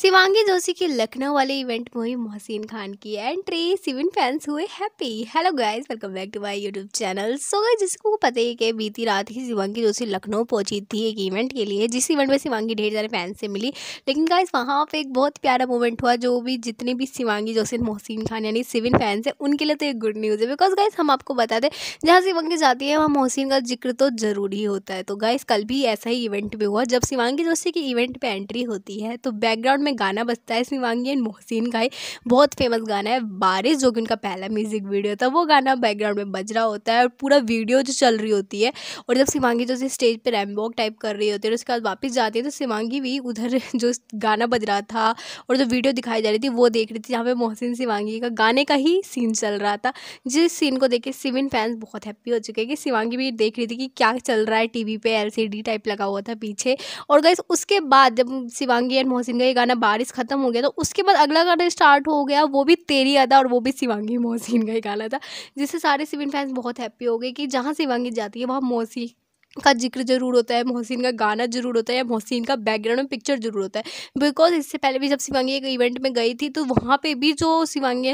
शिवांगी जोशी के लखनऊ वाले इवेंट में हुई मोहसिन खान की एंट्री सिविन फैंस हुए happy hello guys welcome back to my YouTube channel so guys जिसको पता ही कि बीती रात ही शिवांगी जोशी लखनऊ पहुंची थी एक इवेंट के लिए जिस इवेंट में शिवांगी ढेर सारे फैंस से मिली लेकिन गाइस वहाँ पर एक बहुत प्यारा मोमेंट हुआ जो भी जितने भी शिवांगी जोशी मोहसिन खान यानी सिविन फैंस है उनके लिए तो एक गुड न्यूज़ है बिकॉज गाइज हम आपको बता दें जहाँ शिवांगी जाती है वहाँ मोहसिन का जिक्र तो ज़रूरी होता है तो गाइज कल भी ऐसा ही इवेंट भी हुआ जब शिवांगी जोशी की इवेंट पर एंट्री होती है तो बैकग्राउंड में गाना बजता है शिवांगी एंड मोहसिन का ही बहुत फेमस गाना है बारिश जो कि उनका पहला म्यूज़िक वीडियो था वो गाना बैकग्राउंड में बज रहा होता है और पूरा वीडियो जो चल रही होती है और जब शिवांगी जो स्टेज पर रैमबॉक टाइप कर रही होती है और उसके बाद वापस जाती है तो शिवांगी भी उधर जो गाना बज रहा था और जो वीडियो दिखाई जा रही थी वो देख रही थी जहाँ पर मोहसिन शिवांगी का गाने का ही सीन चल रहा था जिस सीन को देख के सिविन फैंस बहुत हैप्पी हो चुके हैं कि शिवांगी भी देख रही थी कि क्या चल रहा है टीवी पे एलसीडी टाइप लगा हुआ था पीछे और गैस उसके बाद जब शिवांगी एंड मोहसिन का ये गाना बारिश ख़त्म हो गया तो उसके बाद अगला गाना स्टार्ट हो गया वो भी तेरी अदा और वो भी शिवांगी मोहसिन का ही गाना था जिससे सारे सिविन फैंस बहुत हैप्पी हो गए कि जहाँ शिवांगी जाती है वहाँ मोहसिन का जिक्र ज़रूर होता है मोहसिन का गाना ज़रूर होता है या मोहसिन का बैकग्राउंड में पिक्चर ज़रूर होता है बिकॉज इससे पहले भी जब शिवांगी एक इवेंट में गई थी तो वहाँ पे भी जो शिवांगी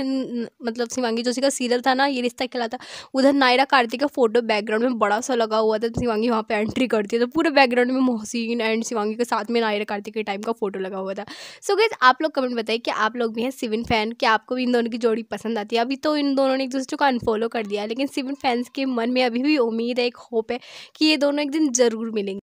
मतलब शिवांगी जोशी का सीरियल था ना ये रिश्ता खेला था उधर नायरा कार्तिक का फोटो बैकग्राउंड में बड़ा सा लगा हुआ था तो शिवांगी वहाँ पर एंट्री करती है तो पूरे बैकग्राउंड में मोहसिन एंड शिवांगी के साथ में नायरा कार्तिक के टाइम का फोटो लगा हुआ था सो गैस आप लोग कमेंट बताइए कि आप लोग भी हैं सिविन फैन कि आपको भी इन दोनों की जोड़ी पसंद आती है अभी तो इन दोनों ने एक दूसरे को अनफॉलो कर दिया लेकिन सिविन फैंस के मन में अभी भी उम्मीद है एक होप है कि ये दोनों एक दिन ज़रूर मिलेंगे